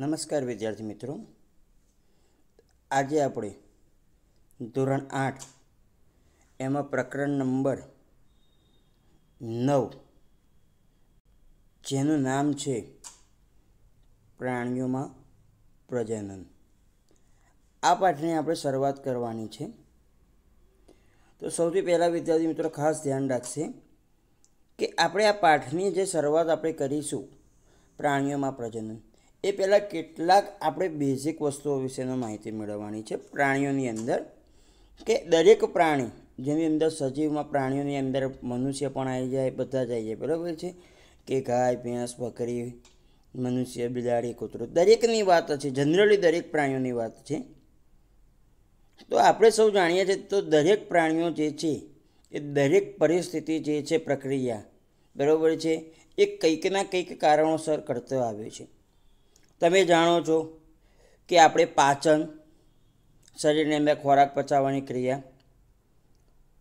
નમસ્કાર વિદ્યાર્થી મિત્રો આજે આપણે ધોરણ આઠ એમાં પ્રકરણ નંબર નવ જેનું નામ છે પ્રાણીઓમાં પ્રજનન આ પાઠની આપણે શરૂઆત કરવાની છે તો સૌથી પહેલાં વિદ્યાર્થી મિત્રો ખાસ ધ્યાન રાખશે કે આપણે આ પાઠની જે શરૂઆત આપણે કરીશું પ્રાણીઓમાં પ્રજનન એ પહેલાં કેટલાક આપણે બેઝિક વસ્તુઓ વિશેની માહિતી મેળવવાની છે પ્રાણીઓની અંદર કે દરેક પ્રાણી જેની અંદર સજીવમાં પ્રાણીઓની અંદર મનુષ્ય પણ આવી જાય બધા જ આવી જાય બરાબર છે કે ગાય ભેંસ બકરી મનુષ્ય બિલાડી કૂતરો દરેકની વાત છે જનરલી દરેક પ્રાણીઓની વાત છે તો આપણે સૌ જાણીએ છીએ તો દરેક પ્રાણીઓ જે છે એ દરેક પરિસ્થિતિ જે છે પ્રક્રિયા બરાબર છે એ કંઈકના કંઈક કારણોસર કરતો આવ્યો છે તમે જાણો છો કે આપણે પાચન શરીરને અંદર ખોરાક પચાવવાની ક્રિયા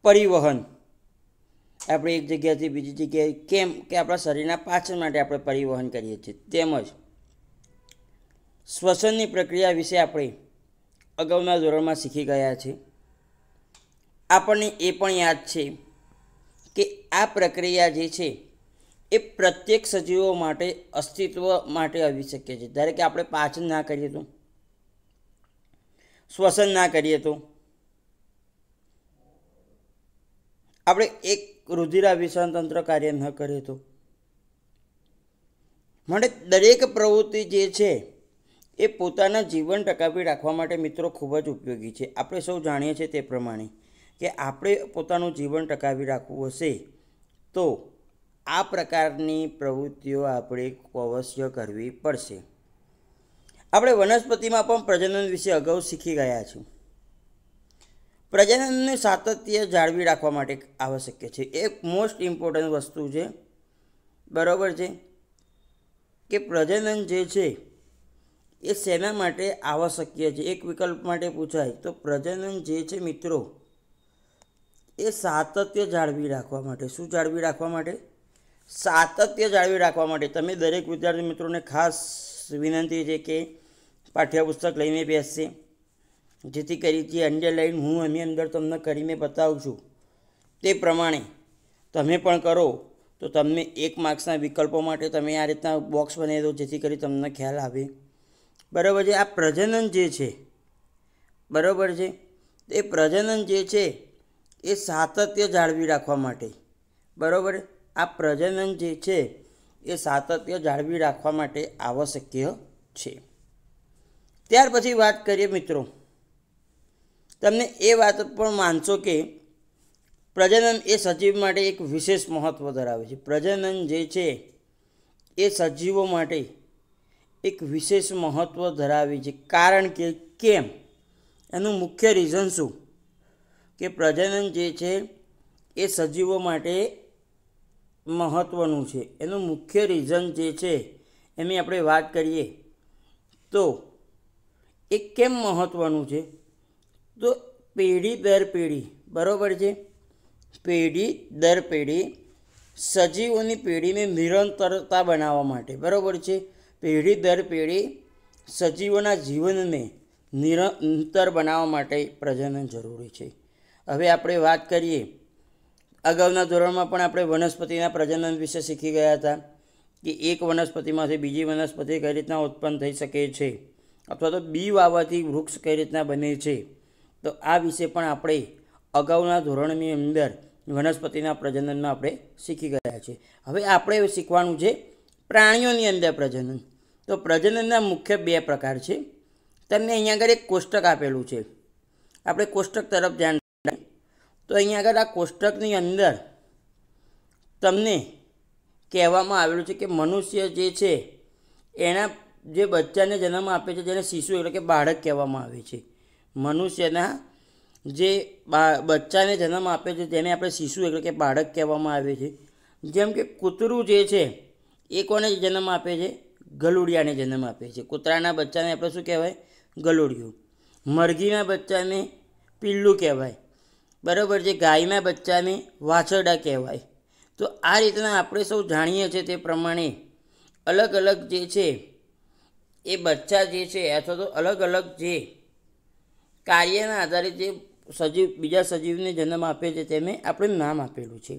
પરિવહન આપણે એક જગ્યાથી બીજી જગ્યાએ કેમ કે આપણા શરીરના પાચન માટે આપણે પરિવહન કરીએ છીએ તેમજ શ્વસનની પ્રક્રિયા વિશે આપણે અગાઉના ધોરણમાં શીખી ગયા છીએ આપણને એ પણ યાદ છે કે આ પ્રક્રિયા જે છે એ પ્રત્યેક સજીવો માટે અસ્તિત્વ માટે આવી અવિશક્ય છે જ્યારે કે આપણે પાચન ના કરીએ તો શ્વસન ના કરીએ તો આપણે એક રુધિર રુધિરાભિસરણ તંત્ર કાર્ય ન કરીએ તો માટે દરેક પ્રવૃત્તિ જે છે એ પોતાના જીવન ટકાવી રાખવા માટે મિત્રો ખૂબ જ ઉપયોગી છે આપણે સૌ જાણીએ છીએ તે પ્રમાણે કે આપણે પોતાનું જીવન ટકાવી રાખવું હશે તો આ પ્રકારની પ્રવૃત્તિઓ આપણે અવશ્ય કરવી પડશે આપણે વનસ્પતિમાં પણ પ્રજનન વિશે અગાઉ શીખી ગયા છીએ પ્રજનનને સાતત્ય જાળવી રાખવા માટે આવશ્યક છે એક મોસ્ટ ઇમ્પોર્ટન્ટ વસ્તુ છે બરાબર છે કે પ્રજનન જે છે એ શેના માટે આવશ્યક છે એક વિકલ્પ માટે પૂછાય તો પ્રજનન જે છે મિત્રો એ સાતત્ય જાળવી રાખવા માટે શું જાળવી રાખવા માટે સાતત્ય જાળવી રાખવા માટે તમે દરેક વિદ્યાર્થી મિત્રોને ખાસ વિનંતી છે કે પાઠ્યપુસ્તક લઈને બેસશે જેથી કરી જે અંડરલાઈન હું એમની અંદર તમને કરીને બતાવું છું તે પ્રમાણે તમે પણ કરો તો તમને એક માર્ક્સના વિકલ્પો માટે તમે આ રીતના બોક્સ બનાવી દો જેથી કરી તમને ખ્યાલ આવે બરાબર છે આ પ્રજનન જે છે બરાબર છે એ પ્રજનન જે છે એ સાતત્ય જાળવી રાખવા માટે બરાબર આ પ્રજનન જે છે એ સાતત્ય જાળવી રાખવા માટે આવશ્યક છે ત્યાર પછી વાત કરીએ મિત્રો તમને એ વાત પણ માનશો કે પ્રજનન એ સજીવ માટે એક વિશેષ મહત્ત્વ ધરાવે છે પ્રજનન જે છે એ સજીવો માટે એક વિશેષ મહત્ત્વ ધરાવે છે કારણ કે કેમ એનું મુખ્ય રીઝન શું કે પ્રજનન જે છે એ સજીવો માટે મહત્ત્વનું છે એનું મુખ્ય રીઝન જે છે એની આપણે વાત કરીએ તો એ કેમ મહત્ત્વનું છે તો પેઢી દર પેઢી બરાબર છે પેઢી દર પેઢી સજીવોની પેઢીને નિરંતરતા બનાવવા માટે બરાબર છે પેઢી દર પેઢી સજીવોના જીવનને નિરંતર બનાવવા માટે પ્રજનન જરૂરી છે હવે આપણે વાત કરીએ અગાઉના ધોરણમાં પણ આપણે વનસ્પતિના પ્રજનન વિશે શીખી ગયા હતા કે એક વનસ્પતિમાંથી બીજી વનસ્પતિ કઈ રીતના ઉત્પન્ન થઈ શકે છે અથવા તો બી વાવવાથી વૃક્ષ કઈ રીતના બને છે તો આ વિશે પણ આપણે અગાઉના ધોરણની અંદર વનસ્પતિના પ્રજનનમાં આપણે શીખી ગયા છે હવે આપણે શીખવાનું છે પ્રાણીઓની અંદર પ્રજનન તો પ્રજનનના મુખ્ય બે પ્રકાર છે તમને અહીંયા આગળ એક કોષ્ટક આપેલું છે આપણે કોષ્ટક તરફ ધ્યાન તો અહીંયા આગળ આ કોષ્ટકની અંદર તમને કહેવામાં આવેલું છે કે મનુષ્ય જે છે એના જે બચ્ચાને જન્મ આપે છે જેને શિશુ એટલે કે બાળક કહેવામાં આવે છે મનુષ્યના જે બા બચ્ચાને જન્મ આપે છે તેને આપણે શિશુ એટલે કે બાળક કહેવામાં આવે છે જેમ કે કૂતરું જે છે એ કોને જન્મ આપે છે ગલુડિયાને જન્મ આપે છે કૂતરાના બચ્ચાને આપણે શું કહેવાય ગલુડિયું મરઘીના બચ્ચાને પિલ્લું કહેવાય બરાબર જે ગાયના બચ્ચાને વાછરડા કહેવાય તો આ રીતના આપણે સૌ જાણીએ છીએ તે પ્રમાણે અલગ અલગ જે છે એ બચ્ચા જે છે અથવા તો અલગ અલગ જે કાર્યના આધારે જે સજીવ બીજા સજીવને જન્મ આપે છે તેને આપણે નામ આપેલું છે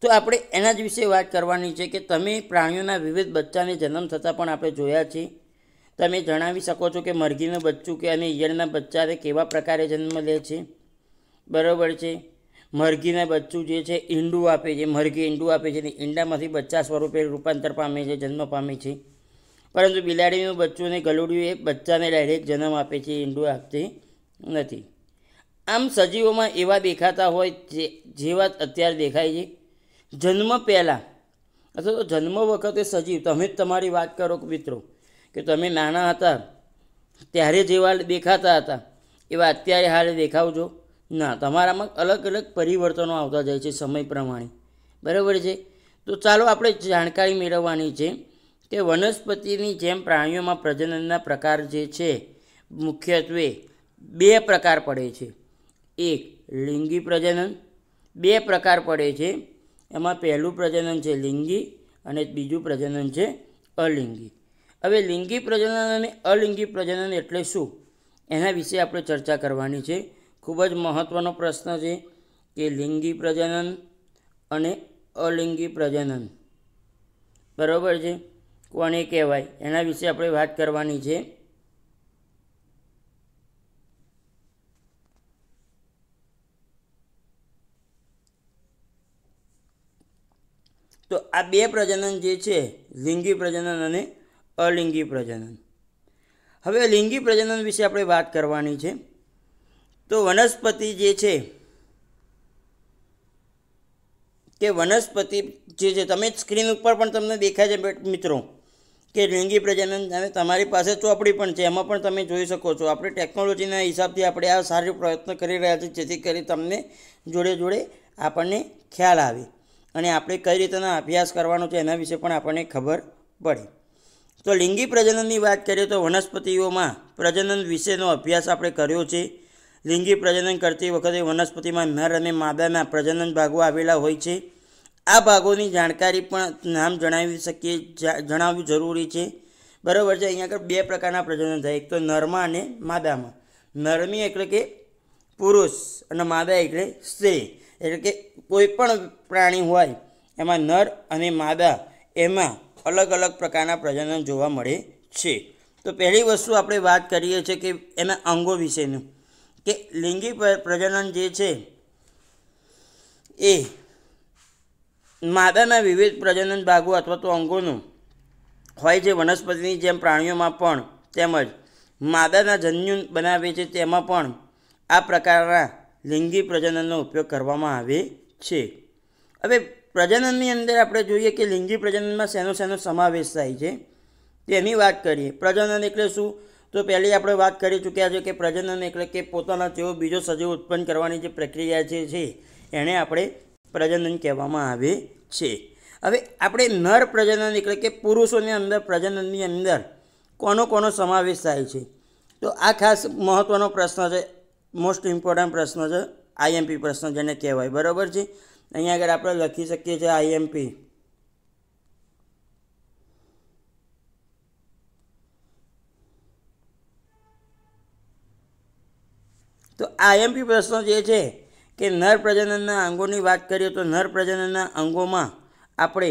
તો આપણે એના જ વિશે વાત કરવાની છે કે તમે પ્રાણીઓના વિવિધ બચ્ચાને જન્મ થતાં પણ આપણે જોયા છે તમે જણાવી શકો છો કે મરઘીનું બચ્ચું કે અને ઈયળના બચ્ચાને કેવા પ્રકારે જન્મ લે છે બરાબર છે મરઘીના બચ્ચું જે છે ઈંડું આપે છે મરઘી ઈંડું આપે છે અને ઈંડામાંથી બચ્ચા સ્વરૂપે રૂપાંતર પામે છે જન્મ પામે છે પરંતુ બિલાડીનું બચ્ચું અને ગલુડિયું એ બચ્ચાને ડાયરેક્ટ જન્મ આપે છે ઈંડું આપતી નથી આમ સજીવોમાં એવા દેખાતા હોય જે જેવા અત્યારે દેખાય છે જન્મ પહેલાં અથવા તો જન્મ વખતે સજીવ તમે જ તમારી વાત કરો મિત્રો કે તમે નાના હતા ત્યારે જેવા દેખાતા હતા એવા અત્યારે હાલ દેખાવજો ના તમારામાં અલગ અલગ પરિવર્તનો આવતા જાય છે સમય પ્રમાણે બરાબર છે તો ચાલો આપણે જાણકારી મેળવવાની છે કે વનસ્પતિની જેમ પ્રાણીઓમાં પ્રજનનના પ્રકાર જે છે મુખ્યત્વે બે પ્રકાર પડે છે એક લિંગી પ્રજનન બે પ્રકાર પડે છે એમાં પહેલું પ્રજનન છે લિંગી અને બીજું પ્રજનન છે અલિંગી હવે લિંગી પ્રજનન અને અલિંગી પ્રજનન એટલે શું એના વિશે આપણે ચર્ચા કરવાની છે ખૂબ જ મહત્ત્વનો પ્રશ્ન છે કે લિંગી પ્રજનન અને અલિંગી પ્રજનન બરાબર છે કોને કહેવાય એના વિશે આપણે વાત કરવાની છે તો આ બે પ્રજનન જે છે લિંગી પ્રજનન અને અલિંગી પ્રજનન હવે લિંગી પ્રજનન વિશે આપણે વાત કરવાની છે તો વનસ્પતિ જે છે કે વનસ્પતિ જે છે તમે સ્ક્રીન ઉપર પણ તમને દેખાય છે મિત્રો કે લિંગી પ્રજનન અને તમારી પાસે ચોપડી પણ છે એમાં પણ તમે જોઈ શકો છો આપણે ટેકનોલોજીના હિસાબથી આપણે આ સારો પ્રયત્ન કરી રહ્યા છીએ જેથી કરી તમને જોડે જોડે આપણને ખ્યાલ આવે અને આપણે કઈ રીતના અભ્યાસ કરવાનો છે એના વિશે પણ આપણને ખબર પડે તો લિંગી પ્રજનનની વાત કરીએ તો વનસ્પતિઓમાં પ્રજનન વિશેનો અભ્યાસ આપણે કર્યો છે લિંગી પ્રજનન કરતી વખતે વનસ્પતિમાં નર અને માદાના પ્રજનન ભાગો આવેલા હોય છે આ ભાગોની જાણકારી પણ નામ જણાવી શકીએ જણાવવું જરૂરી છે બરાબર છે અહીંયા આગળ બે પ્રકારના પ્રજનન થાય એક તો નરમાં અને માદામાં નરમી એટલે કે પુરુષ અને માદા એટલે સ્ત્રી એટલે કે કોઈ પણ પ્રાણી હોય એમાં નર અને માદા એમાં અલગ અલગ પ્રકારના પ્રજનન જોવા મળે છે તો પહેલી વસ્તુ આપણે વાત કરીએ છીએ કે એના અંગો વિશેનું કે લિંગી પ્રજનન જે છે એ માદાના વિવિધ પ્રજનન ભાગો અથવા તો અંગોનું હોય છે વનસ્પતિની જેમ પ્રાણીઓમાં પણ તેમજ માદાના જન્યુ બનાવે છે તેમાં પણ આ પ્રકારના લિંગી પ્રજનનનો ઉપયોગ કરવામાં આવે છે હવે પ્રજનનની અંદર આપણે જોઈએ કે લિંગી પ્રજનનમાં શેનો શેનો સમાવેશ થાય છે તેની વાત કરીએ પ્રજનન એટલે શું તો પહેલી આપણે વાત કરી ચૂક્યા છે કે પ્રજનન એટલે કે પોતાના તેઓ બીજો સજીવ ઉત્પન્ન કરવાની જે પ્રક્રિયા જે છે એને આપણે પ્રજનન કહેવામાં આવે છે હવે આપણે નર પ્રજનન એટલે કે પુરુષોની અંદર પ્રજનનની અંદર કોનો કોનો સમાવેશ થાય છે તો આ ખાસ મહત્ત્વનો પ્રશ્ન છે મોસ્ટ ઇમ્પોર્ટન્ટ પ્રશ્ન છે આઈએમપી પ્રશ્ન જેને કહેવાય બરાબર છે અહીંયા આગળ આપણે લખી શકીએ છીએ આઈએમપી તો આઈએમપી પ્રશ્નો જે છે કે નર પ્રજનનના અંગોની વાત કરીએ તો નર પ્રજનનના અંગોમાં આપણે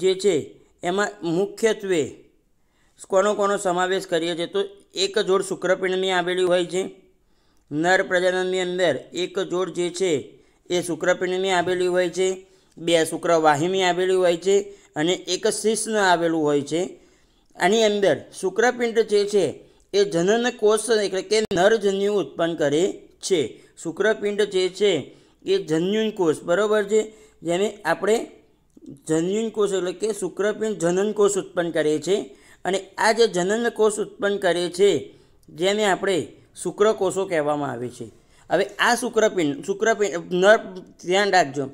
જે છે એમાં મુખ્યત્વે કોનો કોનો સમાવેશ કરીએ છીએ તો એક જોડ શુક્રપિંડની આવેલી હોય છે નર પ્રજનનની અંદર એક જોડ જે છે એ શુક્રપિંડની આવેલી હોય છે બે શુક્રવાહિની આવેલી હોય છે અને એક શિષ્ણ આવેલું હોય છે આની અંદર શુક્રપિંડ જે છે એ જનન કોષ એટલે કે નરજન્યુ ઉત્પન્ન કરે છે શુક્રપિંડ જે છે એ જન્યુન કોષ બરાબર છે જેને આપણે જન્યુન કોષ એટલે કે શુક્રપિંડ જનન કોષ ઉત્પન્ન કરે છે અને આ જે જનન કોષ ઉત્પન્ન કરે છે જેને આપણે શુક્રકોષો કહેવામાં આવે છે હવે આ શુક્રપિંડ શુક્રપિંડ નર ધ્યાન રાખજો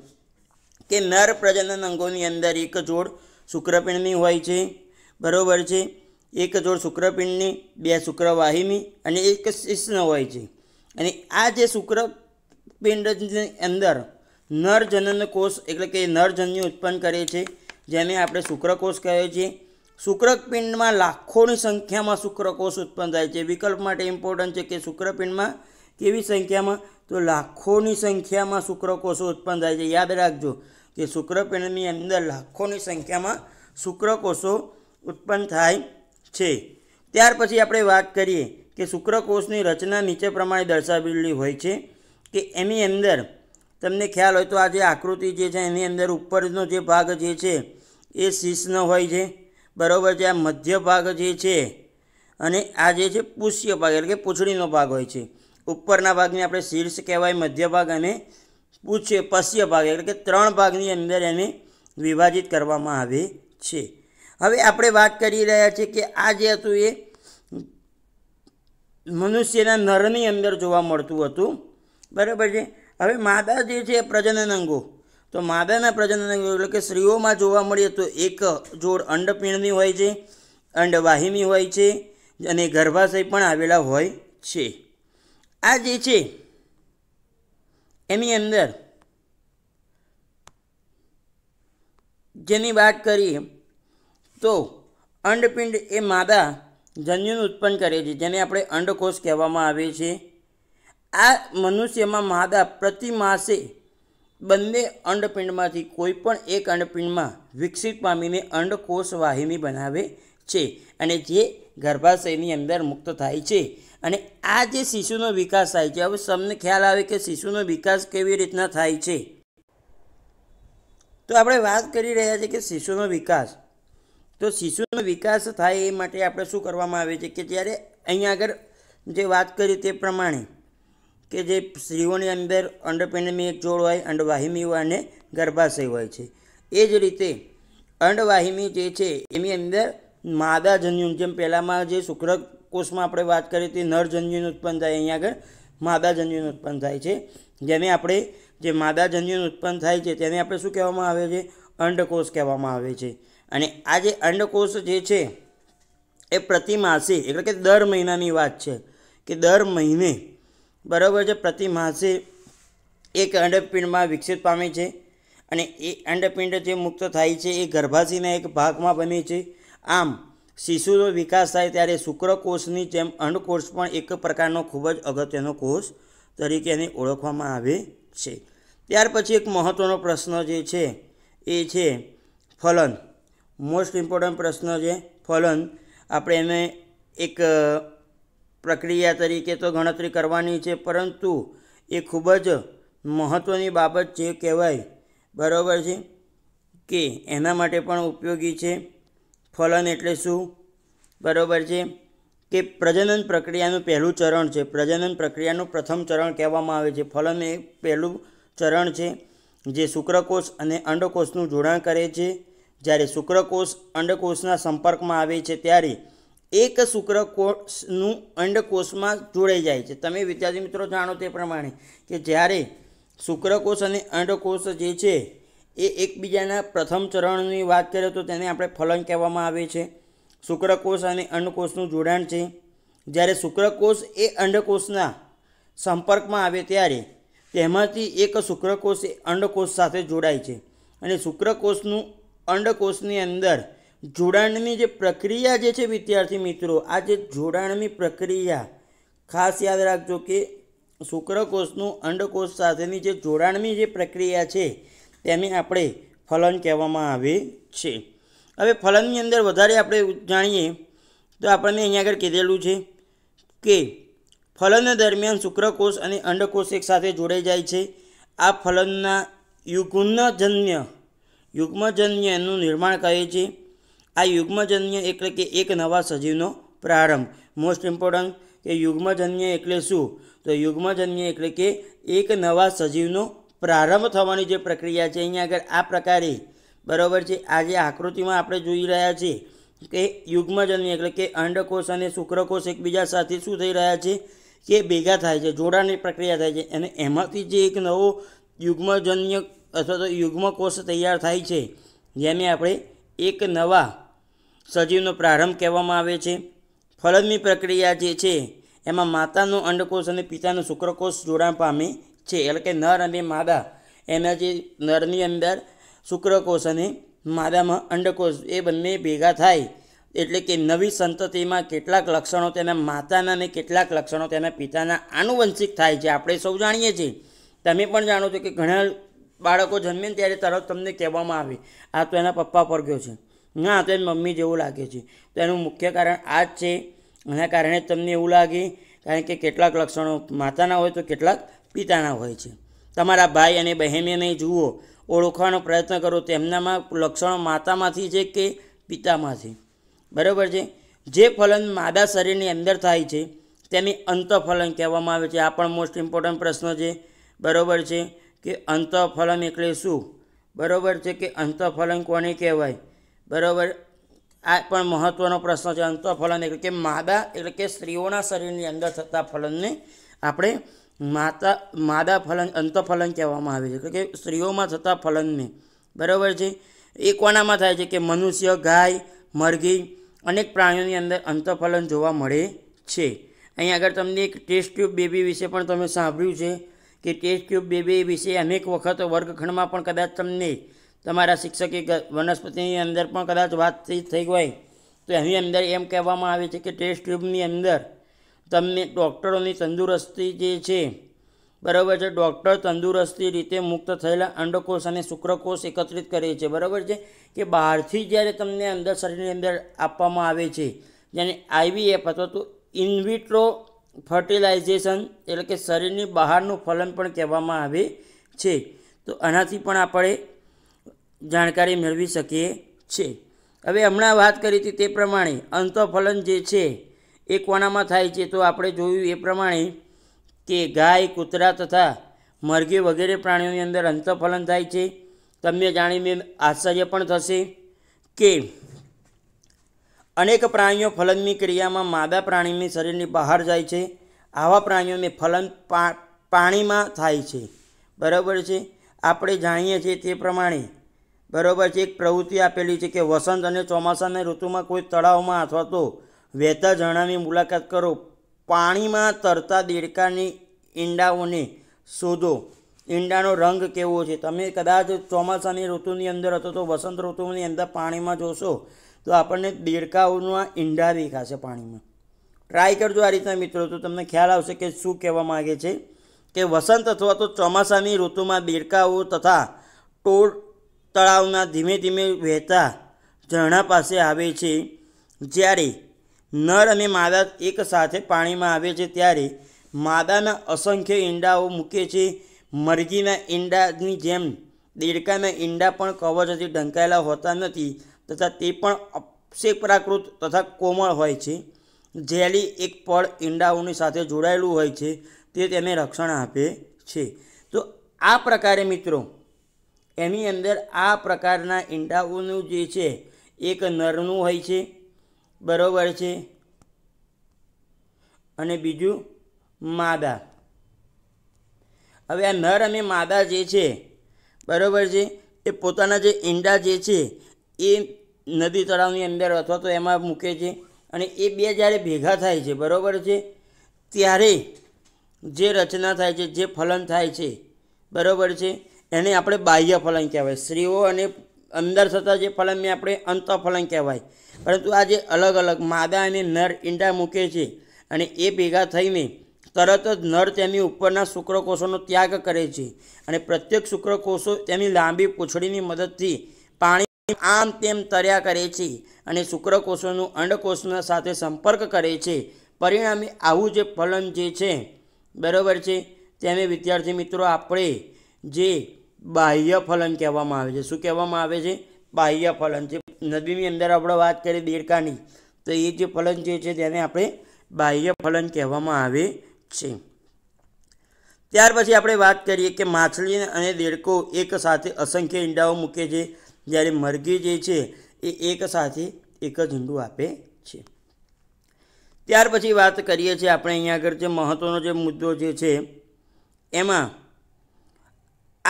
કે નર પ્રજનન અંગોની અંદર એક જોડ શુક્રપિંડની હોય છે બરાબર છે એક જોડ શુક્રપિંડની બે શુક્રવાહિની અને એક શિષ્ણ હોય છે અને આ જે શુક્રપિંડની અંદર નરજનન કોષ એટલે કે નરજન્યુ ઉત્પન્ન કરે છે જેને આપણે શુક્રકોષ કહીએ છીએ શુક્રપિંડમાં લાખોની સંખ્યામાં શુક્રકોષ ઉત્પન્ન થાય છે વિકલ્પ માટે ઇમ્પોર્ટન્ટ છે કે શુક્રપિંડમાં કેવી સંખ્યામાં તો લાખોની સંખ્યામાં શુક્રકોષો ઉત્પન્ન થાય છે યાદ રાખજો કે શુક્રપિંડની અંદર લાખોની સંખ્યામાં શુક્રકોષો ઉત્પન્ન થાય છે ત્યાર પછી આપણે વાત કરીએ કે શુક્રકોષની રચના નીચે પ્રમાણે દર્શાવેલી હોય છે કે એની અંદર તમને ખ્યાલ હોય તો આ જે આકૃતિ જે છે એની અંદર ઉપરનો જે ભાગ જે છે એ શીર્ષનો હોય છે બરાબર છે આ મધ્ય ભાગ જે છે અને આ જે છે પુષ્ય ભાગ એટલે કે પૂંછડીનો ભાગ હોય છે ઉપરના ભાગને આપણે શીર્ષ કહેવાય મધ્ય ભાગ અને પૂછ્ય પશ્ય ભાગ એટલે કે ત્રણ ભાગની અંદર એને વિભાજિત કરવામાં આવે છે હવે આપણે વાત કરી રહ્યા છીએ કે આ જે હતું એ મનુષ્યના નરની અંદર જોવા મળતું હતું બરાબર છે હવે માદા જે છે પ્રજનન અંગો તો માદાના પ્રજનન અંગો એટલે કે સ્ત્રીઓમાં જોવા મળીએ તો એક જોડ અંડપીણની હોય છે અંડવાહિની હોય છે અને ગર્ભાશય પણ આવેલા હોય છે આ જે છે એની અંદર જેની વાત કરીએ તો અંડપિંડ એ માદા જન્યુનું ઉત્પન્ન કરે છે જેને આપણે અંડકોષ કહેવામાં આવે છે આ મનુષ્યમાં માદા પ્રતિ માસે બંને અંડપિંડમાંથી કોઈ પણ એક અંડપિંડમાં વિકસિત પામીને અંડકોષ વાહિની બનાવે છે અને જે ગર્ભાશયની અંદર મુક્ત થાય છે અને આ જે શિશુનો વિકાસ થાય છે હવે સમને ખ્યાલ આવે કે શિશુનો વિકાસ કેવી રીતના થાય છે તો આપણે વાત કરી રહ્યા છીએ કે શિશુનો વિકાસ તો શિશુનો વિકાસ થાય એ માટે આપણે શું કરવામાં આવે છે કે જ્યારે અહીંયા આગળ જે વાત કરી તે પ્રમાણે કે જે સ્ત્રીઓની અંદર અંડપેન્ડમી એક જોડ હોય અંડવાહિમી હોય અને ગર્ભાશય હોય છે એ જ રીતે અંડવાહિમી જે છે એની અંદર માદા જન્યુન જેમ પહેલાંમાં જે શુક્રકોષમાં આપણે વાત કરી હતી નરજન્યુનું ઉત્પન્ન થાય અહીંયા આગળ માદા જન્યુન ઉત્પન્ન થાય છે જેને આપણે જે માદા માદાજન્યુનું ઉત્પન્ન થાય છે તેને આપણે શું કહેવામાં આવે છે અંડકોષ કહેવામાં આવે છે અને આ જે અંડકોષ જે છે એ પ્રતિમાસે એટલે કે દર મહિનાની વાત છે કે દર મહિને બરાબર છે પ્રતિમાસે એક અંડપિંડમાં વિકસિત પામે છે અને એ અંડપિંડ જે મુક્ત થાય છે એ ગર્ભાશયના એક ભાગમાં બને છે આમ શિશુનો વિકાસ થાય ત્યારે શુક્રકોષની જેમ અંડકોષ પણ એક પ્રકારનો ખૂબ જ અગત્યનો કોષ તરીકે એને ઓળખવામાં આવે છે ત્યાર પછી એક મહત્ત્વનો પ્રશ્ન જે છે એ છે ફલન મોસ્ટ ઇમ્પોર્ટન્ટ પ્રશ્ન છે ફલન આપણે એને એક પ્રક્રિયા તરીકે તો ગણતરી કરવાની છે પરંતુ એ ખૂબ જ મહત્ત્વની બાબત છે કહેવાય બરાબર છે કે એના માટે પણ ઉપયોગી છે ફલન એટલે શું બરાબર છે કે પ્રજનન પ્રક્રિયાનું પહેલું ચરણ છે પ્રજનન પ્રક્રિયાનું પ્રથમ ચરણ કહેવામાં આવે છે ફલન એ પહેલું ચરણ છે જે શુક્રકોષ અને અંડકોષનું જોડાણ કરે છે જ્યારે શુક્રકોષ અંડકોષના સંપર્કમાં આવે છે ત્યારે એક શુક્રકોષનું અંડકોષમાં જોડાઈ જાય છે તમે વિદ્યાર્થી મિત્રો જાણો તે પ્રમાણે કે જ્યારે શુક્રકોષ અને અંડકોષ જે છે એ એકબીજાના પ્રથમ ચરણની વાત કરીએ તો તેને આપણે ફલન કહેવામાં આવે છે શુક્રકોષ અને અંડકોષનું જોડાણ છે જ્યારે શુક્રકોષ એ અંડકોષના સંપર્કમાં આવે ત્યારે તેમાંથી એક શુક્રકોષ એ અંડકોષ સાથે જોડાય છે અને શુક્રકોષનું અંડકોષની અંદર જોડાણની જે પ્રક્રિયા જે છે વિદ્યાર્થી મિત્રો આ જે જોડાણની પ્રક્રિયા ખાસ યાદ રાખજો કે શુક્રકોષનું અંડકોષ સાથેની જે જોડાણની જે પ્રક્રિયા છે તેને આપણે ફલન કહેવામાં આવે છે હવે ફલનની અંદર વધારે આપણે જાણીએ તો આપણને અહીંયા આગળ કીધેલું છે કે ફલન દરમિયાન શુક્રકોષ અને અંડકોષ એકસાથે જોડાઈ જાય છે આ ફલનના યુગ્મજન્ય એનું નિર્માણ કહે છે આ યુગ્મજન્ય એટલે કે એક નવા સજીવનો પ્રારંભ મોસ્ટ ઇમ્પોર્ટન્ટ કે યુગ્મજન્ય એટલે શું તો યુગ્મજન્ય એટલે કે એક નવા સજીવનો પ્રારંભ થવાની જે પ્રક્રિયા છે અહીંયા આગળ આ પ્રકારે બરાબર છે આજે આકૃતિમાં આપણે જોઈ રહ્યા છીએ કે યુગ્મજન્ય એટલે કે અંડકોષ અને શુક્રકોષ એકબીજા સાથે શું થઈ રહ્યા છે કે ભેગા થાય છે જોડાણની પ્રક્રિયા થાય છે અને એમાંથી જે એક નવો યુગ્મજન્ય અથવા તો યુગ્મકોષ તૈયાર થાય છે જેને આપણે એક નવા સજીવનો પ્રારંભ કહેવામાં આવે છે ફલદની પ્રક્રિયા જે છે એમાં માતાનો અંડકોષ અને પિતાનો શુક્રકોષ જોડાણ પામે છે એટલે કે નર અને માદા એના જે નરની અંદર શુક્રકોષ અને માદામાં અંડકોષ એ બંને ભેગા થાય એટલે કે નવી સંતતિમાં કેટલાક લક્ષણો તેના માતાના અને કેટલાક લક્ષણો તેના પિતાના આનુવંશિક થાય છે આપણે સૌ જાણીએ છીએ તમે પણ જાણો છો કે ઘણા બાળકો જન્મે ત્યારે તરત તમને કહેવામાં આવે આ તો એના પપ્પા પર ગયો છે ના તો એની મમ્મી જેવું લાગે છે તો એનું મુખ્ય કારણ આ જ છે એના કારણે તમને એવું લાગે કારણ કે કેટલાક લક્ષણો માતાના હોય તો કેટલાક પિતાના હોય છે તમારા ભાઈ અને બહેનને જુઓ ઓળખવાનો પ્રયત્ન કરો તેમનામાં લક્ષણો માતામાંથી છે કે પિતામાંથી બરાબર છે જે ફલન માદા શરીરની અંદર થાય છે તેને અંતઃફલન કહેવામાં આવે છે આ પણ મોસ્ટ ઇમ્પોર્ટન્ટ પ્રશ્ન છે બરાબર છે કે અંતઃફલન એટલે શું બરાબર છે કે અંતઃફલન કોને કહેવાય બરાબર આ પણ મહત્ત્વનો પ્રશ્ન છે અંતઃફલન એટલે કે માદા એટલે કે સ્ત્રીઓના શરીરની અંદર થતા ફલનને આપણે માતા માદા ફલન અંતઃફલન કહેવામાં આવે છે એટલે કે સ્ત્રીઓમાં થતા ફલનને બરાબર છે એ કોનામાં થાય છે કે મનુષ્ય ગાય મરઘી અનેક પ્રાણીઓની અંદર અંતઃફલન જોવા મળે છે અહીં આગળ તમને એક ટેસ્ટ ટ્યુબ બેબી વિશે પણ તમે સાંભળ્યું છે કે ટેસ્ટ ટ્યુબ બેબી વિશે અનેક વખત વર્ગખંડમાં પણ કદાચ તમને તમારા શિક્ષકે વનસ્પતિની અંદર પણ કદાચ વાતચીત થઈ હોય તો એની અંદર એમ કહેવામાં આવે છે કે ટેસ્ટ ટ્યુબની અંદર તમને ડૉક્ટરોની તંદુરસ્તી જે છે બરાબર છે ડૉક્ટર તંદુરસ્તી રીતે મુક્ત થયેલા અંડકોષ અને શુક્રકોષ એકત્રિત કરે છે બરાબર છે કે બહારથી જ્યારે તમને અંદર શરીરની અંદર આપવામાં આવે છે જેને આઈવીએફ અથવા તો ઇન્વિટ્રો ફર્ટિલાઇઝેશન એટલે કે શરીરની બહારનું ફલન પણ કહેવામાં આવે છે તો આનાથી પણ આપણે જાણકારી મેળવી શકીએ છે હવે હમણાં વાત કરી હતી તે પ્રમાણે અંતઃફલન જે છે એ કોનામાં થાય છે તો આપણે જોયું એ પ્રમાણે કે ગાય કૂતરા તથા મરઘી વગેરે પ્રાણીઓની અંદર અંતફલન થાય છે તમને જાણીને આશ્ચર્ય પણ થશે કે અનેક પ્રાણીઓ ફલનની ક્રિયામાં માદા પ્રાણીની શરીરની બહાર જાય છે આવા પ્રાણીઓને ફલન પાણીમાં થાય છે બરાબર છે આપણે જાણીએ છીએ તે પ્રમાણે બરાબર છે એક પ્રવૃત્તિ આપેલી છે કે વસંત અને ચોમાસાના ઋતુમાં કોઈ તળાવમાં અથવા તો વહેતા ઝરણાની મુલાકાત કરો પાણીમાં તરતા દેડકાની ઈંડાઓને શોધો ઈંડાનો રંગ કેવો છે તમે કદાચ ચોમાસાની ઋતુની અંદર હતો તો વસંત ઋતુની અંદર પાણીમાં જોશો તો આપણને દેડકાઓના ઈંડા દેખાશે પાણીમાં ટ્રાય કરજો આ રીતના મિત્રો તો તમને ખ્યાલ આવશે કે શું કહેવા માગે છે કે વસંત અથવા તો ચોમાસાની ઋતુમાં દેડકાઓ તથા ટોળ તળાવના ધીમે ધીમે વહેતા ઝરણા પાસે આવે છે જ્યારે નર અને માદા એક સાથે પાણીમાં આવે છે ત્યારે માદાના અસંખ્ય ઈંડાઓ મૂકે છે મરઘીના ઈંડાની જેમ દેડકાના ઈંડા પણ કવચથી ઢંકાયેલા હોતા નથી તથા તે પણ પ્રાકૃત તથા કોમળ હોય છે જેલી એક પળ ઈંડાઓની સાથે જોડાયેલું હોય છે તે તેને રક્ષણ આપે છે તો આ પ્રકારે મિત્રો એની અંદર આ પ્રકારના ઈંડાઓનું જે છે એક નરનું હોય છે બરાબર છે અને બીજું માદા હવે આ નર અને માદા જે છે બરાબર છે એ પોતાના જે ઈંડા જે છે એ નદી તળાવની અંદર અથવા તો એમાં મૂકે છે અને એ બે જ્યારે ભેગા થાય છે બરાબર છે ત્યારે જે રચના થાય છે જે ફલન થાય છે બરાબર છે એને આપણે બાહ્ય ફલન કહેવાય સ્ત્રીઓ અને અંદર થતાં જે ફલનને આપણે અંતઃફલન કહેવાય પરંતુ આ જે અલગ અલગ માદા અને નર ઈંડા મૂકે છે અને એ ભેગા થઈને તરત જ નર તેની ઉપરના શુક્રકોષોનો ત્યાગ કરે છે અને પ્રત્યેક શુક્રકોષો તેની લાંબી પૂંછડીની મદદથી પાણી આમ તેમ તર્યા કરે છે અને શુક્રકોષોનું અંડકોષના સાથે સંપર્ક કરે છે પરિણામે આવું જે ફલન જે છે બરાબર છે તેને વિદ્યાર્થી મિત્રો આપણે જે બાહ્ય ફલન કહેવામાં આવે છે શું કહેવામાં આવે છે બાહ્ય ફલન છે નદીની અંદર આપણે વાત કરીએ દેડકાની તો એ જે ફલન જે છે તેને આપણે બાહ્ય ફલન કહેવામાં આવે છે ત્યાર પછી આપણે વાત કરીએ કે માછલી અને દેડકો એક સાથે અસંખ્ય ઈંડાઓ મૂકે છે જ્યારે મરઘી જે છે એ એક સાથે એક જ ઈંડું આપે છે ત્યાર પછી વાત કરીએ છીએ આપણે અહીંયા આગળ જે મહત્ત્વનો જે મુદ્દો જે છે એમાં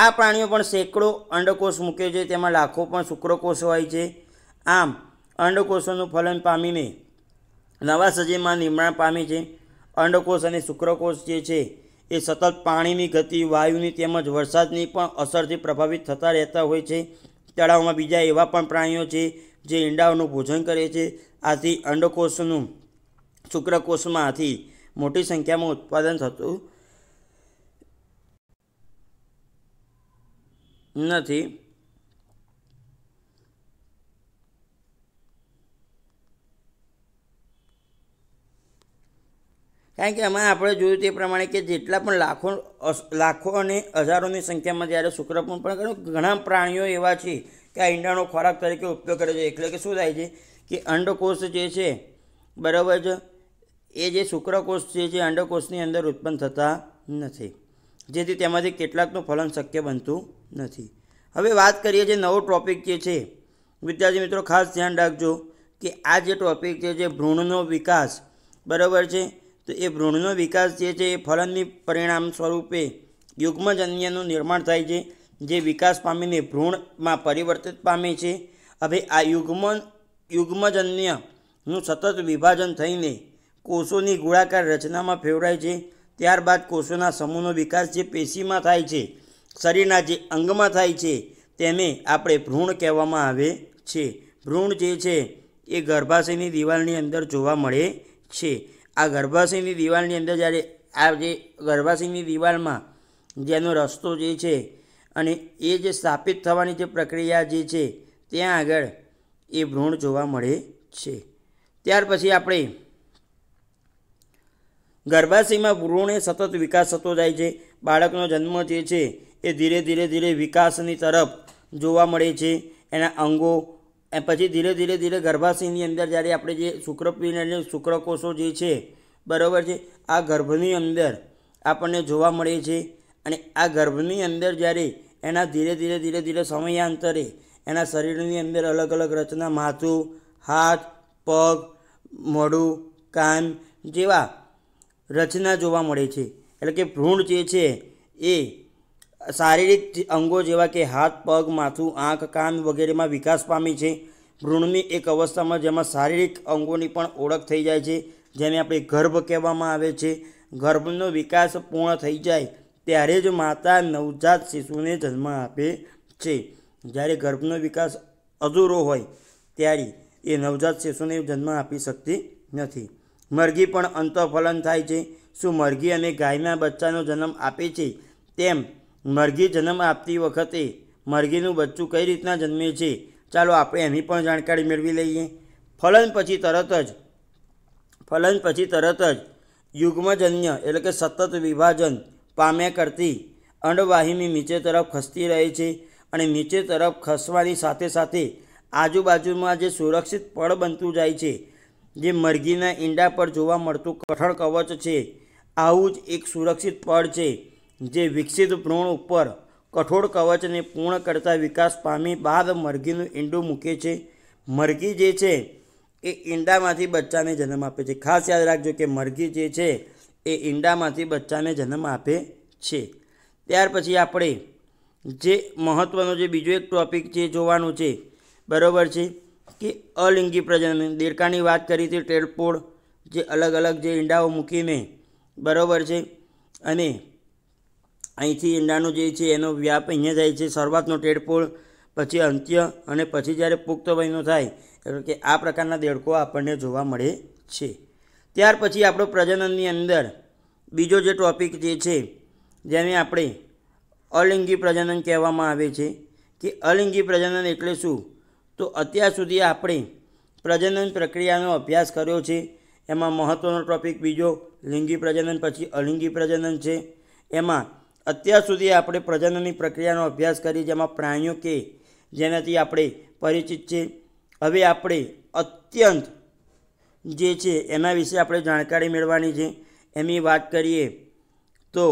આ પ્રાણીઓ પણ સેંકડો અંડકોષ મૂકે છે તેમાં લાખો પણ શુક્રકોષ હોય છે આમ અંડકોષોનું ફલન પામીને નવા સજીવમાં નિર્માણ પામે છે અંડકોષ અને શુક્રકોષ જે છે એ સતત પાણીની ગતિ વાયુની તેમજ વરસાદની પણ અસરથી પ્રભાવિત થતા રહેતા હોય છે તળાવમાં બીજા એવા પણ પ્રાણીઓ છે જે ઈંડાઓનું ભોજન કરે છે આથી અંડકોષનું શુક્રકોષમાંથી મોટી સંખ્યામાં ઉત્પાદન થતું નથી કારણ કે એમાં આપણે જોયું તે પ્રમાણે કે જેટલા પણ લાખો લાખો અને હજારોની સંખ્યામાં જ્યારે શુક્રપણ પણ ઘણા પ્રાણીઓ એવા છે કે આ ઈંડાનો ખોરાક તરીકે ઉપયોગ કરે છે એટલે કે શું થાય છે કે અંડકોષ જે છે બરાબર છે એ જે શુક્રકોષ જે છે અંડકોષની અંદર ઉત્પન્ન થતા નથી જેથી તેમાંથી કેટલાકનું ફલન શક્ય બનતું નથી હવે વાત કરીએ જે નવો ટોપિક જે છે વિદ્યાર્થી મિત્રો ખાસ ધ્યાન રાખજો કે આ જે ટૉપિક છે જે ભ્રૂણનો વિકાસ બરાબર છે તો એ ભ્રૂણનો વિકાસ જે છે એ ફલનની પરિણામ સ્વરૂપે યુગ્મજન્યનું નિર્માણ થાય છે જે વિકાસ પામીને ભ્રૂણમાં પરિવર્તિત પામે છે હવે આ યુગ્મ યુગ્મજન્યનું સતત વિભાજન થઈને કોષોની ગોળાકાર રચનામાં ફેવરાય છે ત્યારબાદ કોષોના સમૂહનો વિકાસ જે પેશીમાં થાય છે શરીરના જે અંગમાં થાય છે તેને આપણે ભ્રૂણ કહેવામાં આવે છે ભ્રૂણ જે છે એ ગર્ભાશયની દિવાલની અંદર જોવા મળે છે આ ગર્ભાશયની દિવાલની અંદર જ્યારે આ જે ગર્ભાશયની દિવાલમાં જેનો રસ્તો જે છે અને એ જે સ્થાપિત થવાની જે પ્રક્રિયા જે છે ત્યાં આગળ એ ભ્રૂણ જોવા મળે છે ત્યાર પછી આપણે ગર્ભાશયમાં ભ્રૂણે સતત વિકાસ થતો જાય છે બાળકનો જન્મ જે છે એ ધીરે ધીરે ધીરે વિકાસની તરફ જોવા મળે છે એના અંગો એ પછી ધીરે ધીરે ધીરે ગર્ભાશયની અંદર જ્યારે આપણે જે શુક્રપિંડ અને શુક્રકોષો જે છે બરાબર છે આ ગર્ભની અંદર આપણને જોવા મળે છે અને આ ગર્ભની અંદર જ્યારે એના ધીરે ધીરે ધીરે ધીરે સમયાંતરે એના શરીરની અંદર અલગ અલગ રચના માથું હાથ પગ મોઢું કાન જેવા રચના જોવા મળે છે એટલે કે ભ્રૂણ જે છે એ શારીરિક અંગો જેવા કે હાથ પગ માથું આંખ કાન વગેરેમાં વિકાસ પામી છે ભ્રૂણની એક અવસ્થામાં જેમાં શારીરિક અંગોની પણ ઓળખ થઈ જાય છે જેને આપણે ગર્ભ કહેવામાં આવે છે ગર્ભનો વિકાસ પૂર્ણ થઈ જાય ત્યારે જ માતા નવજાત શિશુને જન્મ આપે છે જ્યારે ગર્ભનો વિકાસ અધૂરો હોય ત્યારે એ નવજાત શિશુને જન્મ આપી શકતી નથી મરઘી પણ અંતઃફલન થાય છે શું મરઘી અને ગાયના બચ્ચાનો જન્મ આપે છે તેમ મરઘી જન્મ આપતી વખતે મરઘીનું બચ્ચું કઈ રીતના જન્મે છે ચાલો આપણે એની પણ જાણકારી મેળવી લઈએ ફલન પછી તરત જ ફલન પછી તરત જ યુગ્મજન્ય એટલે કે સતત વિભાજન પામ્યા કરતી અંડવાહિની નીચે તરફ ખસતી રહે છે અને નીચે તરફ ખસવાની સાથે સાથે આજુબાજુમાં જે સુરક્ષિત પળ બનતું જાય છે જે મરઘીના ઈંડા પર જોવા મળતું કઠણ કવચ છે આવું જ એક સુરક્ષિત પળ છે જે વિકસિત ભ્રૂણ ઉપર કઠોળ કવચને પૂર્ણ કરતા વિકાસ પામી બાદ મરઘીનું ઈંડું મૂકે છે મરઘી જે છે એ ઈંડામાંથી બચ્ચાને જન્મ આપે છે ખાસ યાદ રાખજો કે મરઘી જે છે એ ઈંડામાંથી બચ્ચાને જન્મ આપે છે ત્યાર પછી આપણે જે મહત્ત્વનો જે બીજો એક ટૉપિક છે જોવાનું છે બરાબર છે કે અલિંગી પ્રજનન દેડકાની વાત કરી હતી ટેલપોળ જે અલગ અલગ જે ઈંડાઓ મૂકીને બરાબર છે અને અહીંથી ઈંડાનો જે છે એનો વ્યાપ અહીંયા જાય છે શરૂઆતનો ટેડપોળ પછી અંત્ય અને પછી જ્યારે પુખ્ત વયનો થાય એટલે કે આ પ્રકારના દેડકો આપણને જોવા મળે છે ત્યાર પછી આપણો પ્રજનનની અંદર બીજો જે ટૉપિક જે છે જેને આપણે અલિંગી પ્રજનન કહેવામાં આવે છે કે અલિંગી પ્રજનન એટલે શું તો અત્યાર સુધી આપણે પ્રજનન પ્રક્રિયાનો અભ્યાસ કર્યો છે એમાં મહત્ત્વનો ટૉપિક બીજો લિંગી પ્રજનન પછી અલિંગી પ્રજનન છે એમાં અત્યાર સુધી આપણે પ્રજનનની પ્રક્રિયાનો અભ્યાસ કરી જેમાં પ્રાણીઓ કે જેનાથી આપણે પરિચિત છે હવે આપણે અત્યંત જે છે એના વિશે આપણે જાણકારી મેળવવાની છે એમની વાત કરીએ તો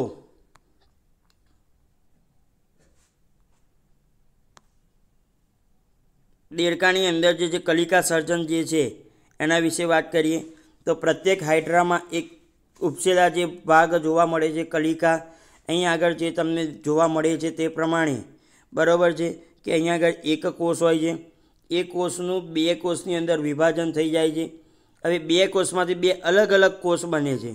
દેડકાની અંદર જે જે કલિકા સર્જન જે છે એના વિશે વાત કરીએ તો પ્રત્યેક હાઇડ્રામાં એક ઉપસેલા જે ભાગ જોવા મળે છે કલિકા અહીંયા આગળ જે તમને જોવા મળે છે તે પ્રમાણે બરાબર છે કે અહીંયા આગળ એક કોષ હોય છે એ કોષનું બે કોષની અંદર વિભાજન થઈ જાય છે હવે બે કોષમાંથી બે અલગ અલગ કોષ બને છે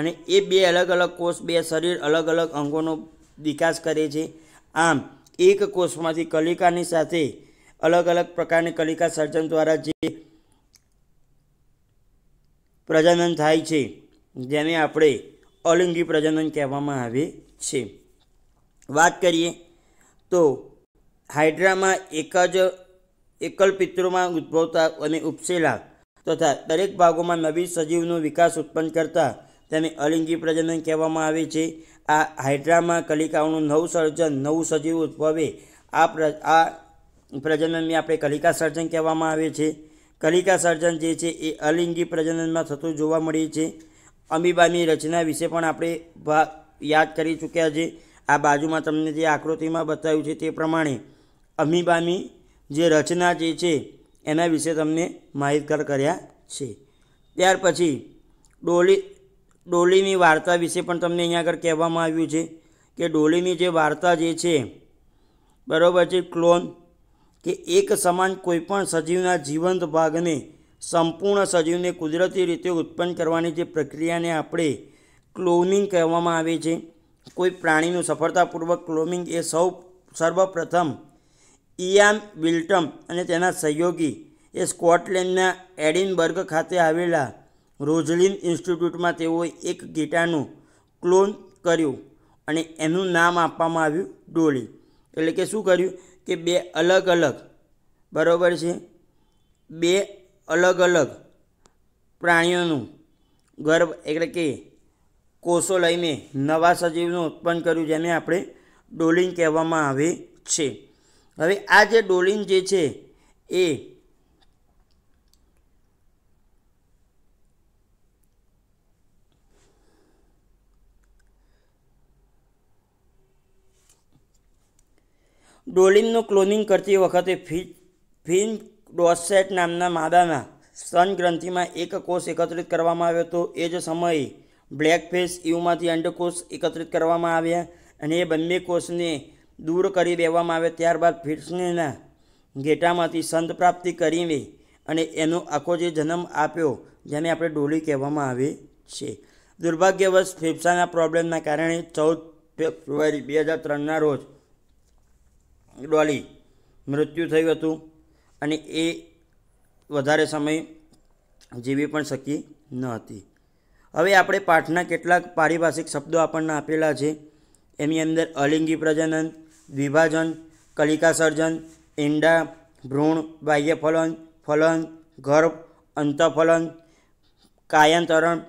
અને એ બે અલગ અલગ કોષ બે શરીર અલગ અલગ અંગોનો વિકાસ કરે છે આમ એક કોષમાંથી કલિકાની સાથે અલગ અલગ પ્રકારની કલિકા સર્જન દ્વારા જે પ્રજનન થાય છે જેને આપણે અલિંગી પ્રજનન કહેવામાં આવે છે વાત કરીએ તો હાઇડ્રામાં એક જ એકલ પિતૃમાં ઉદ્ભવતા અને ઉપસેલા તથા દરેક ભાગોમાં નવી સજીવનો વિકાસ ઉત્પન્ન કરતા તેને અલિંગી પ્રજનન કહેવામાં આવે છે આ હાઇડ્રામાં કલિકાઓનું નવું સર્જન નવું સજીવ ઉદ્ભવે આ પ્ર આ પ્રજનનને આપણે કલિકા સર્જન કહેવામાં આવે છે કલિકા સર્જન જે છે એ અલિંગી પ્રજનનમાં થતું જોવા મળે છે અમીબાની રચના વિશે પણ આપણે યાદ કરી ચૂક્યા છે આ બાજુમાં તમને જે આકૃતિમાં બતાવ્યું છે તે પ્રમાણે અમીબાની જે રચના જે છે એના વિશે તમને માહિતગાર કર્યા છે ત્યાર પછી ડોલી ડોલીની વાર્તા વિશે પણ તમને અહીંયા આગળ કહેવામાં આવ્યું છે કે ડોલીની જે વાર્તા જે છે બરાબર છે ક્લોન કે એક સમાન કોઈપણ સજીવના જીવંત ભાગને સંપૂર્ણ સજીવને કુદરતી રીતે ઉત્પન્ન કરવાની જે પ્રક્રિયાને આપણે ક્લોનિંગ કહેવામાં આવે છે કોઈ પ્રાણીનું સફળતાપૂર્વક ક્લોમિંગ એ સૌ સર્વપ્રથમ ઇયામ વિલ્ટમ અને તેના સહયોગી એ સ્કોટલેન્ડના એડિનબર્ગ ખાતે આવેલા રોઝલિન ઇન્સ્ટિટ્યૂટમાં તેઓએ એક ગીટાનું ક્લોન કર્યું અને એનું નામ આપવામાં આવ્યું ડોલી એટલે કે શું કર્યું કે બે અલગ અલગ બરાબર છે બે અલગ અલગ પ્રાણીઓનું ગર્ભ એટલે કે કોષો લઈને નવા સજીવનું ઉત્પન્ન કર્યું જેને આપણે ડોલિંગ કહેવામાં આવે છે હવે આ જે ડોલિંગ જે છે એ ડોલિનનું ક્લોનિંગ કરતી વખતે ફી ફિન ડોસેટ નામના માદાના ગ્રંથિમાં એક કોષ એકત્રિત કરવામાં આવ્યો હતો એ જ સમયે બ્લેક બ્લેકફેસ ઇવમાંથી અંડકોષ એકત્રિત કરવામાં આવ્યા અને એ બંને કોષને દૂર કરી દેવામાં આવ્યા ત્યારબાદ ફિટ્સનેના ઘેટામાંથી સંત પ્રાપ્તિ કરીને અને એનો આખો જે જન્મ આપ્યો જેને આપણે ડોલી કહેવામાં આવે છે દુર્ભાગ્યવશ ફેફસાના પ્રોબ્લેમના કારણે ચૌદ ફેબ્રુઆરી બે હજાર ત્રણના રોજ ડોલી મૃત્યુ થયું હતું અને એ વધારે સમય જીવી પણ શકી ન હતી હવે આપણે પાઠના કેટલાક પારિભાષિક શબ્દો આપણને આપેલા છે એની અંદર અલિંગી પ્રજનન વિભાજન કલિકા સર્જન ઈંડા ભ્રૂણ બાહ્યફલન ફલન ગર્ભ અંતફલન કાયાંતરણ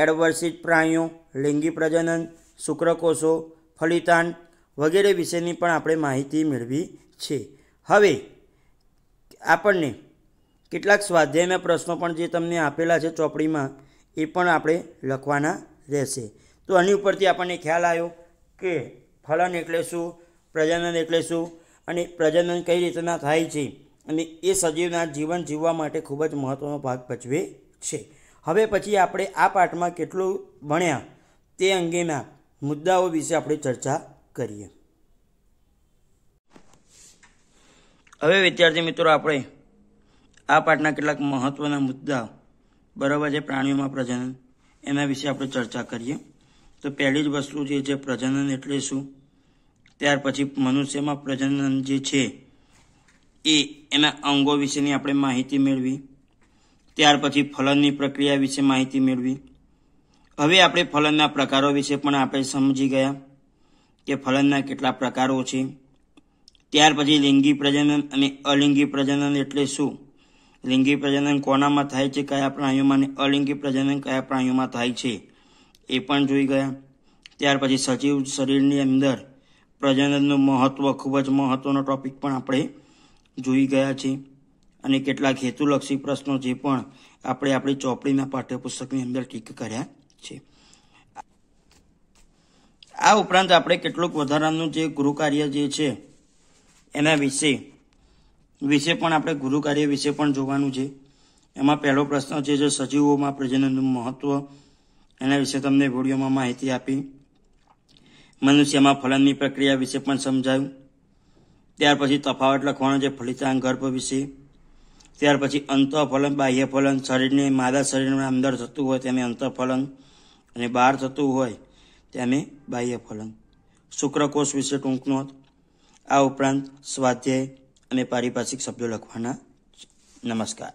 એડવર્સિટ પ્રાણીઓ લિંગી પ્રજનન શુક્રકોષો ફલિતાંડ વગેરે વિશેની પણ આપણે માહિતી મેળવી છે હવે આપણને કેટલાક સ્વાધ્યાયના પ્રશ્નો પણ જે તમને આપેલા છે ચોપડીમાં એ પણ આપણે લખવાના રહેશે તો આની ઉપરથી આપણને ખ્યાલ આવ્યો કે ફલન એટલે શું પ્રજનન એટલે શું અને પ્રજનન કઈ રીતના થાય છે અને એ સજીવના જીવન જીવવા માટે ખૂબ જ મહત્ત્વનો ભાગ ભજવે છે હવે પછી આપણે આ પાઠમાં કેટલું ભણ્યા તે અંગેના મુદ્દાઓ વિશે આપણે ચર્ચા કરીએ હવે વિદ્યાર્થી મિત્રો આપણે આ પાઠના કેટલાક મહત્વના મુદ્દા બરાબર છે પ્રાણીઓમાં પ્રજનન એના વિશે આપણે ચર્ચા કરીએ તો પહેલી જ વસ્તુ જે છે પ્રજનન એટલે શું ત્યાર પછી મનુષ્યમાં પ્રજનન જે છે એ એના અંગો વિશેની આપણે માહિતી મેળવી ત્યાર પછી ફલનની પ્રક્રિયા વિશે માહિતી મેળવી હવે આપણે ફલનના પ્રકારો વિશે પણ આપણે સમજી ગયા કે ફલનના કેટલા પ્રકારો છે ત્યાર પછી લિંગી પ્રજનન અને અલિંગી પ્રજનન એટલે શું લિંગી પ્રજનન કોનામાં થાય છે કયા પ્રાણીઓમાં અને અલિંગી પ્રજનન કયા પ્રાણીઓમાં થાય છે એ પણ જોઈ ગયા ત્યાર પછી સજીવ શરીરની અંદર પ્રજનનનું મહત્ત્વ ખૂબ જ મહત્ત્વનો ટોપિક પણ આપણે જોઈ ગયા છે અને કેટલાક હેતુલક્ષી પ્રશ્નો જે પણ આપણે આપણી ચોપડીના પાઠ્યપુસ્તકની અંદર ટીક કર્યા છે આ ઉપરાંત આપણે કેટલુંક વધારાનું જે ગૃહ કાર્ય જે છે એના વિશે વિશે પણ આપણે ગુરુ કાર્ય વિશે પણ જોવાનું છે એમાં પહેલો પ્રશ્ન છે જે સજીવોમાં પ્રજનનનું મહત્વ એના વિશે તમને વિડીયોમાં માહિતી આપી મનુષ્યમાં ફલનની પ્રક્રિયા વિશે પણ સમજાયું ત્યાર પછી તફાવત લખવાનો છે ફલિતાંગ ગર્ભ વિશે ત્યાર પછી અંતઃફલન બાહ્યફલન શરીરને માદા શરીરમાં અંદર થતું હોય તેને અંતઃફલન અને બહાર થતું હોય તેને બાહ્યફલન શુક્રકોષ વિશે ટૂંકનો નોંધ આ ઉપરાંત સ્વાધ્યાય અને પારિભાષિક શબ્દો લખવાના નમસ્કાર